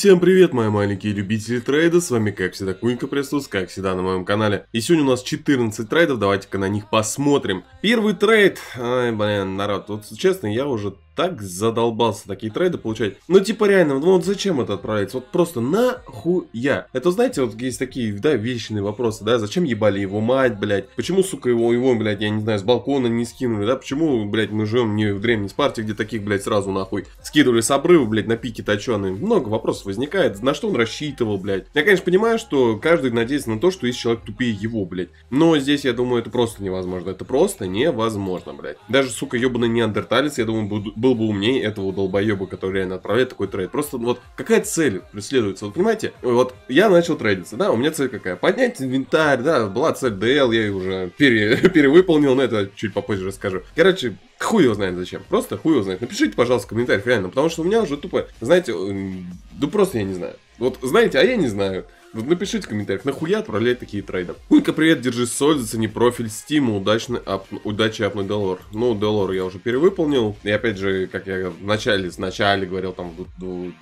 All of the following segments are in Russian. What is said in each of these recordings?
всем привет, мои маленькие любители трейда, с вами как всегда Кунька присутствует, как всегда на моем канале. И сегодня у нас 14 трейдов, давайте-ка на них посмотрим. Первый трейд, ай, блин, народ, вот честно, я уже так задолбался такие трейды получать. Ну, типа, реально, ну вот зачем это отправляется? Вот просто нахуя? Это, знаете, вот есть такие, да, вечные вопросы, да, зачем ебали его мать, блядь? Почему, сука, его, его, блядь, я не знаю, с балкона не скинули, да? Почему, блядь, мы живем не в древней Спарте, где таких, блядь, сразу нахуй скидывали с обрыва, блядь, на пике точеные? Много вопросов возникает. На что он рассчитывал, блядь? Я, конечно, понимаю, что каждый надеется на то, что есть человек тупее его, блядь. Но здесь, я думаю, это просто невозможно. Это просто невозможно, блядь. Даже, сука, ебаный неандерталец, я думаю, буду, был бы умнее этого долбоеба, который реально отправляет такой трейд. Просто вот какая цель преследуется? Вот понимаете, вот я начал трейдиться, да, у меня цель какая? Поднять инвентарь, да, была цель DL, я ее уже пере, перевыполнил, но это чуть попозже расскажу. Короче, хуй его знает зачем. Просто хуй его знает. Напишите, пожалуйста, в комментариях реально, потому что у меня уже тупо, знаете, ну просто я не знаю. Вот знаете, а я не знаю. Вот напишите в комментариях, нахуя отправлять такие трейды. Кулька, привет, держи соль, зацени профиль Стима, удачный ап... удачи апнуть доллар. Ну, доллар я уже перевыполнил. И опять же, как я в начале, в говорил, там,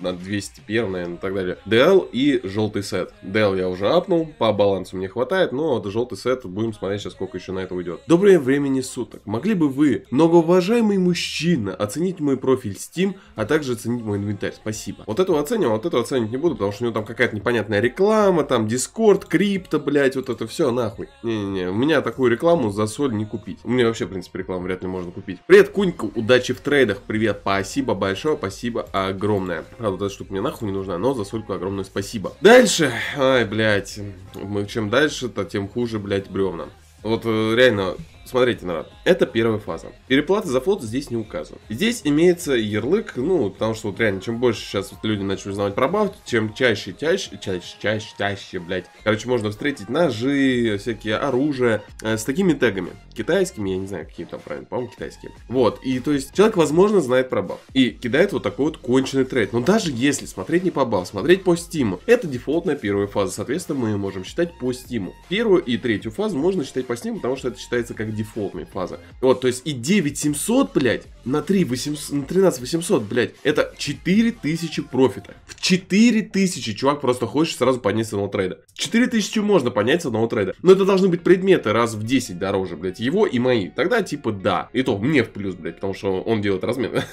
на 201, наверное, и так далее. ДЛ и желтый сет. ДЛ я уже апнул, по балансу мне хватает, но это желтый сет, будем смотреть сейчас, сколько еще на это уйдет. Доброе времени суток. Могли бы вы, многоуважаемый мужчина, оценить мой профиль Steam, а также оценить мой инвентарь? Спасибо. Вот этого оценивал, вот этого оценить не буду, потому что у него там какая-то непонятная реклама, реклама, там, Дискорд, крипто, блядь, вот это все нахуй. Не-не-не, у меня такую рекламу за соль не купить. У меня вообще, в принципе, рекламу вряд ли можно купить. Привет, Кунька, удачи в трейдах, привет, спасибо большое, спасибо огромное. Правда, вот эта штука мне нахуй не нужна, но за сольку огромное спасибо. Дальше, ай, блядь, мы чем дальше-то, тем хуже, блядь, бревна. Вот э, реально, Смотрите, народ, это первая фаза. Переплаты за флот здесь не указаны. Здесь имеется ярлык, ну, потому что вот реально, чем больше сейчас вот люди начали узнавать про баф, чем чаще, чаще, чаще, чаще, чаще, блядь. Короче, можно встретить ножи, всякие оружие э, с такими тегами. Китайскими, я не знаю, какие там правильно, по-моему, китайские. Вот, и то есть человек, возможно, знает про баф. И кидает вот такой вот конченый трейд. Но даже если смотреть не по баф, смотреть по стиму, это дефолтная первая фаза. Соответственно, мы ее можем считать по стиму. Первую и третью фазу можно считать по стиму, потому что это считается как дефолтной фаза. Вот, то есть и 9700, блядь, на, 3 800, на 13 800, блядь, это 4000 профита. В 4000 чувак просто хочет сразу поднять с одного трейда. 4000 можно поднять с одного трейда. Но это должны быть предметы раз в 10 дороже, блядь, его и мои. Тогда типа да. И то мне в плюс, блядь, потому что он делает размен.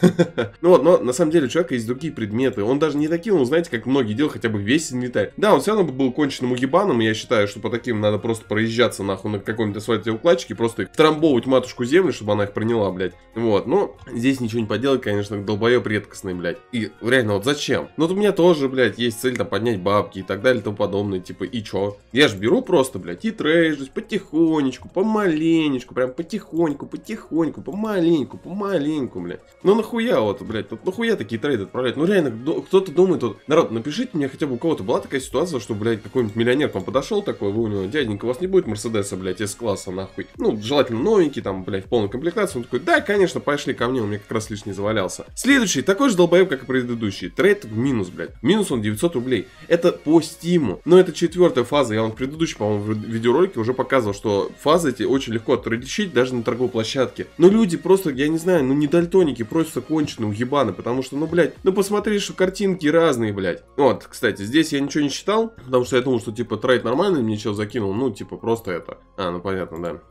Ну вот, но на самом деле у человека есть другие предметы. Он даже не такие, он, ну, знаете, как многие делают, хотя бы весь инвентарь. Да, он все равно был конченным уебаном, и я считаю, что по таким надо просто проезжаться нахуй на каком то асфальте укладчике, просто трамбовывать матушку землю, чтобы она их приняла, блядь. Вот, но ну, здесь ничего не поделать, конечно, долбоеб редкостный, блядь. И реально, вот зачем? Ну, вот у меня тоже, блядь, есть цель там поднять бабки и так далее и тому подобное, типа, и чё? Я ж беру просто, блядь, и трейжусь потихонечку, помаленечку, прям потихоньку, потихоньку, помаленьку, помаленьку, блядь. Ну, нахуя вот, блядь, вот нахуя такие трейды отправлять? Ну, реально, кто-то думает, вот, народ, напишите мне хотя бы у кого-то была такая ситуация, что, блядь, какой-нибудь миллионер к вам подошел такой, вы у него, дяденька, у вас не будет Мерседеса, блядь, С-класса, нахуй. Ну, желательно новенький, там, блядь, в полной комплектации. Он такой, да, конечно, пошли ко мне, у меня как раз лишний завалялся. Следующий, такой же долбоеб, как и предыдущий. Трейд в минус, блядь. Минус он 900 рублей. Это по стиму. Но это четвертая фаза. Я вам в предыдущем, по-моему, в видеоролике уже показывал, что фазы эти очень легко отличить даже на торговой площадке. Но люди просто, я не знаю, ну не дальтоники, просто конченые, уебаны, потому что, ну, блядь, ну посмотри, что картинки разные, блядь. Вот, кстати, здесь я ничего не считал, потому что я думал, что, типа, трейд нормальный, мне что закинул, ну, типа, просто это. А, ну, понятно, да.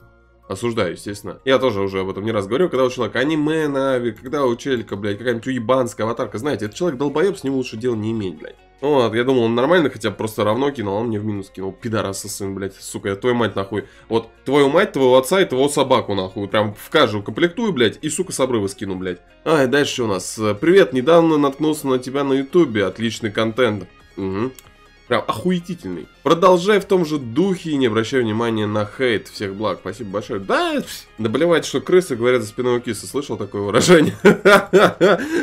Осуждаю, естественно. Я тоже уже об этом не раз говорил, когда у человека аниме, нави, когда у челика, блядь, какая-нибудь уебанская аватарка. Знаете, этот человек долбоеб, с ним лучше дел не иметь, блядь. Вот, я думал, он нормально хотя бы просто равно кинул, а он мне в минус кинул. Пидораса сын, блядь, сука, я твою мать нахуй. Вот, твою мать, твоего отца и твою собаку нахуй. Прям в каждую комплектую, блядь, и, сука, с обрыва скину, блядь. А, и дальше у нас. Э, привет, недавно наткнулся на тебя на ютубе, отличный контент. Угу. Прям охуетительный. Продолжай в том же духе и не обращай внимания на хейт. Всех благ. Спасибо большое. Да, да что крысы говорят за спиной у киса. Слышал такое выражение?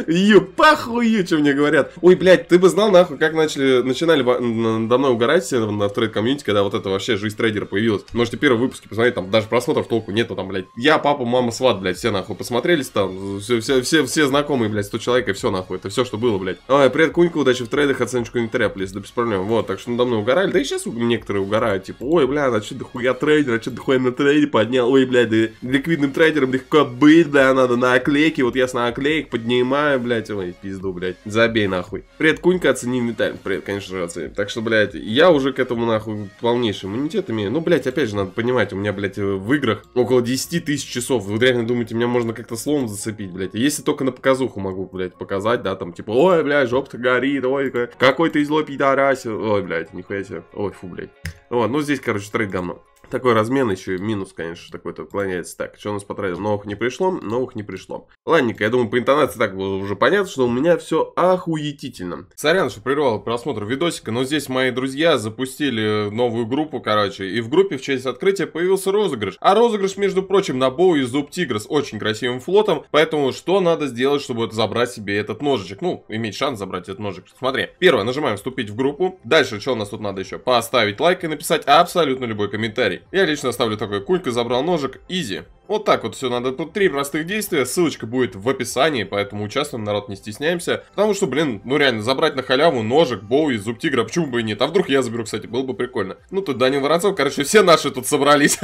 Ю, похую, что мне говорят. Ой, блядь, ты бы знал нахуй, как начали, начинали надо мной угорать все на трейд комьюнити, когда вот это вообще жизнь трейдера появилась. Можете первые выпуски посмотреть, там даже просмотров толку нету, там, блядь. Я, папа, мама, сват, блядь, все нахуй посмотрелись там. Все, все, все, все знакомые, блядь, 100 человек и все нахуй. Это все, что было, блядь. Ой, привет, Кунька, удачи в трейдах, оценочку инвентаря, плиз, да без проблем вот, так что надо мной угорали. Да и сейчас некоторые угорают, типа, ой, бля, а что ты хуя трейдер, а что ты хуя на трейде поднял, ой, блядь, да, ликвидным трейдером легко быть, бля, надо на оклейки, вот я с наклеек поднимаю, блядь, типа, ой, пизду, блядь, забей нахуй. Привет, Кунька, оцени металь, привет, конечно же, оцени. Так что, блядь, я уже к этому нахуй полнейший иммунитет имею. Ну, блядь, опять же, надо понимать, у меня, блядь, э, в играх около 10 тысяч часов. Вы реально думаете, меня можно как-то словом зацепить, блядь. Если только на показуху могу, блядь, показать, да, там, типа, ой, блядь, жопа горит, ой, какой ты злой пидорасил Ой, блядь, нихуя себе. Ой, фу, блядь. Вот, ну, ну здесь, короче, трейд говно. Такой размен еще минус, конечно, такой-то уклоняется. Так, что у нас потратил? Новых не пришло, новых не пришло. Ладненько, я думаю, по интонации так было уже понятно, что у меня все охуетительно. Сорян, что прервал просмотр видосика, но здесь мои друзья запустили новую группу, короче, и в группе в честь открытия появился розыгрыш. А розыгрыш, между прочим, на Боу и Зуб Тигр с очень красивым флотом, поэтому что надо сделать, чтобы забрать себе этот ножичек? Ну, иметь шанс забрать этот ножик. Смотри, первое, нажимаем вступить в группу, дальше что у нас тут надо еще? Поставить лайк и написать абсолютно любой комментарий я лично оставлю такой кулька, забрал ножик, изи. Вот так вот все надо. Тут три простых действия. Ссылочка будет в описании, поэтому участвуем, народ, не стесняемся. Потому что, блин, ну реально, забрать на халяву ножик, боу и зуб тигра, почему бы и нет? А вдруг я заберу, кстати, было бы прикольно. Ну тут Данил Воронцов, короче, все наши тут собрались.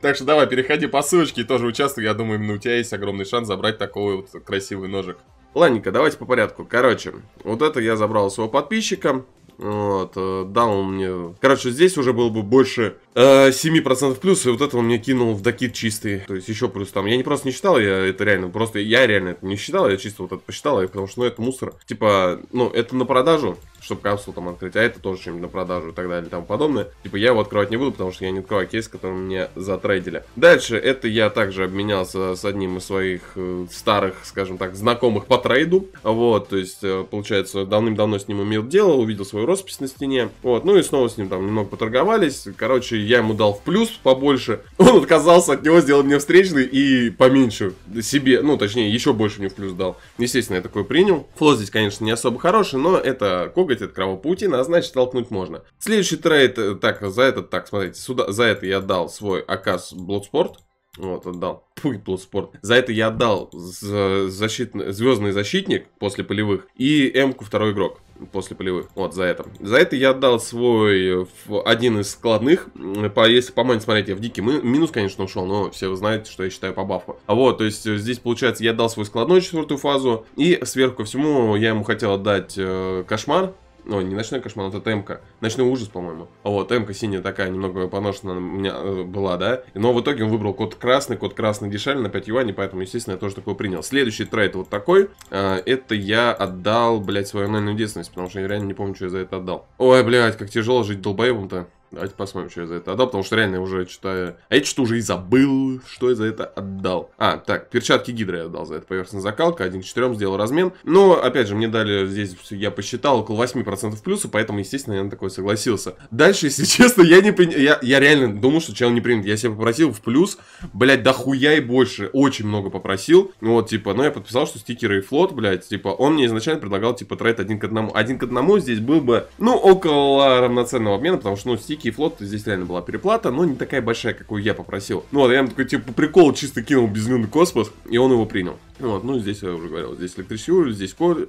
Так что давай, переходи по ссылочке и тоже участвуй. Я думаю, именно у тебя есть огромный шанс забрать такой вот красивый ножик. Ладненько, давайте по порядку. Короче, вот это я забрал у своего подписчика. Вот, э, дал он мне... Короче, здесь уже было бы больше 7% э, плюс, и вот этого мне кинул в докид чистый. То есть еще плюс там. Я не просто не считал, я это реально, просто я реально это не считал, я чисто вот это посчитал, потому что, ну, это мусор. Типа, ну, это на продажу, чтобы капсулу там открыть, а это тоже что-нибудь на продажу и так далее и тому подобное. Типа, я его открывать не буду, потому что я не открываю кейс, который мне затрейдили. Дальше, это я также обменялся с одним из своих э, старых, скажем так, знакомых по трейду. Вот, то есть, э, получается, давным-давно с ним имел дело, увидел свою роспись на стене. Вот, ну и снова с ним там немного поторговались. Короче, я ему дал в плюс побольше. Он отказался от него, сделал мне встречный и поменьше себе, ну, точнее, еще больше мне в плюс дал. Естественно, я такой принял. Флот здесь, конечно, не особо хороший, но это коготь, от кровопаутина, а значит, толкнуть можно. Следующий трейд, э, так, за этот, так, смотрите, сюда, за это я дал свой Акас Блодспорт. Вот, отдал. Пусть был спорт. За это я отдал защитный, звездный защитник после полевых и м второй игрок после полевых. Вот, за это. За это я отдал свой э, один из складных. По, если по моему смотреть, я в дикий минус, конечно, ушел, но все вы знаете, что я считаю по бафу. А вот, то есть э, здесь, получается, я отдал свой складной четвертую фазу. И сверху ко всему я ему хотел отдать э, кошмар. Ой, не ночной кошмар, это темка. Ночной ужас, по-моему. А Вот, темка синяя такая, немного поношена у меня э, была, да? Но в итоге он выбрал код красный, код красный дешевле на 5 юаней, поэтому, естественно, я тоже такой принял. Следующий трейд вот такой. Э, это я отдал, блядь, свою анальную детственность, потому что я реально не помню, что я за это отдал. Ой, блядь, как тяжело жить долбоебом-то. Давайте посмотрим, что я за это отдал, потому что реально уже читаю... А я что-то уже и забыл, что я за это отдал. А, так, перчатки гидро я отдал за это. поверхность закалка, 1 к 4 сделал размен. Но, опять же, мне дали здесь, я посчитал, около 8% плюса, поэтому, естественно, я на такое согласился. Дальше, если честно, я не понимаю... Я, я реально думал, что чел не примет. Я себе попросил в плюс, блядь, хуя и больше. Очень много попросил. Ну, вот, типа, но я подписал, что стикеры и флот, блядь, типа, он мне изначально предлагал, типа, трейд один к одному. Один к одному здесь был бы, ну, около равноценного обмена, потому что, ну, стикеры Великий флот, здесь реально была переплата, но не такая большая, какую я попросил. Ну, вот я им такой, типа, прикол чисто кинул безымянный космос, и он его принял. Вот, ну, здесь я уже говорил, здесь электричество, здесь коготь,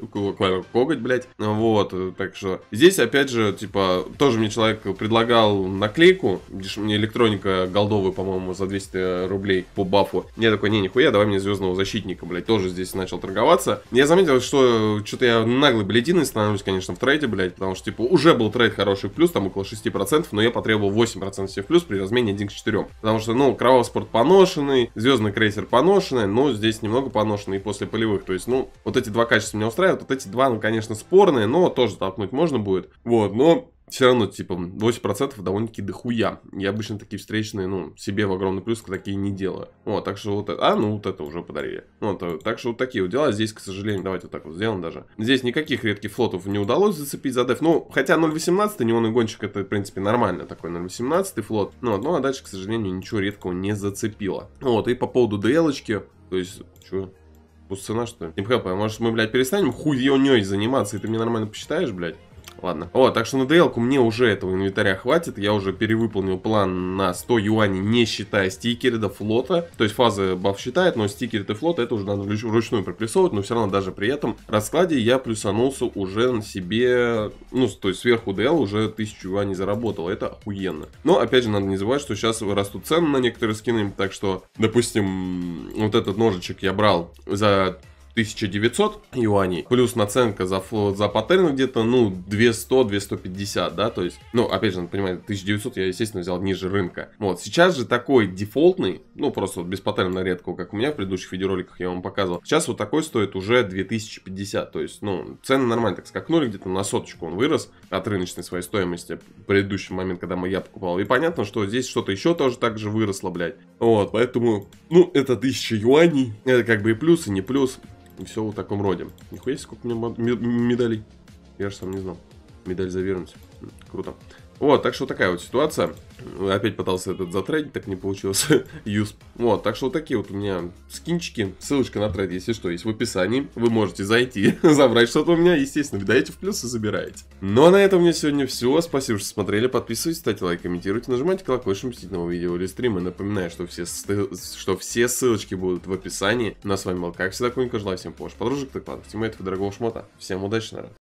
коготь, блядь. Вот, так что здесь, опять же, типа, тоже мне человек предлагал наклейку, мне электроника голдовая, по-моему, за 200 рублей по бафу. Я такой, не, нихуя, давай мне звездного защитника, блядь, тоже здесь начал торговаться. Я заметил, что что-то я наглый блядиной становлюсь, конечно, в трейде, блядь, потому что, типа, уже был трейд хороший в плюс, там около 6%, но я потребовал 8% себе в плюс при размене 1 к 4. Потому что, ну, кровавый спорт поношенный, звездный крейсер поношенный, но здесь немного поношенный изношенный и после полевых. То есть, ну, вот эти два качества меня устраивают. Вот эти два, ну, конечно, спорные, но тоже толкнуть можно будет. Вот, но все равно, типа, 8% довольно-таки дохуя. Я обычно такие встречные, ну, себе в огромный плюс такие не делаю. Вот, так что вот это... А, ну, вот это уже подарили. Вот, э, так что вот такие вот дела. Здесь, к сожалению, давайте вот так вот сделаем даже. Здесь никаких редких флотов не удалось зацепить за деф. Ну, хотя 0.18 неоновый гонщик, это, в принципе, нормально. Такой 0.18 флот. Ну, вот, ну, а дальше, к сожалению, ничего редкого не зацепило. Вот, и по поводу длочки, то есть, что, Пусть цена, что ли? Непонятно, может мы, блядь, перестанем хуйней заниматься, и ты мне нормально посчитаешь, блядь? Ладно. О, так что на dl мне уже этого инвентаря хватит. Я уже перевыполнил план на 100 юаней, не считая стикеры до флота. То есть фазы баф считает, но стикеры до флота это уже надо вручную приплюсовывать. Но все равно даже при этом раскладе я плюсанулся уже на себе, ну, то есть сверху DL уже 1000 юаней заработал. Это охуенно. Но, опять же, надо не забывать, что сейчас растут цены на некоторые скины. Так что, допустим, вот этот ножичек я брал за 1900 юаней, плюс наценка за, за паттерн где-то, ну, 200-250, да, то есть, ну, опять же, понимаете 1900 я, естественно, взял ниже рынка. Вот, сейчас же такой дефолтный, ну, просто вот без паттерна на редкого, как у меня в предыдущих видеороликах я вам показывал, сейчас вот такой стоит уже 2050, то есть, ну, цены нормально так скакнули, где-то на соточку он вырос от рыночной своей стоимости в предыдущий момент, когда мы я покупал. И понятно, что здесь что-то еще тоже так же выросло, блядь. Вот, поэтому, ну, это 1000 юаней, это как бы и плюс, и не плюс. И все в таком роде. Нихуя сколько у меня медалей. Я же сам не знал. Медаль за верность. Круто. Вот, так что вот такая вот ситуация. Опять пытался этот затрейдить, так не получилось. Юз. Вот, так что вот такие вот у меня скинчики. Ссылочка на трейд, если что, есть в описании. Вы можете зайти, забрать что-то у меня. Естественно, видаете в плюс и забираете. Ну а на этом у меня сегодня все. Спасибо, что смотрели. Подписывайтесь, ставьте лайк, комментируйте, нажимайте колокольчик, мстить нового видео или стрима. Напоминаю, что все, что все ссылочки будут в описании. Ну а с вами был, как всегда, Кунька. Желаю всем позже подружек, так падок, тиммейтов и дорогого шмота. Всем удачи, народ.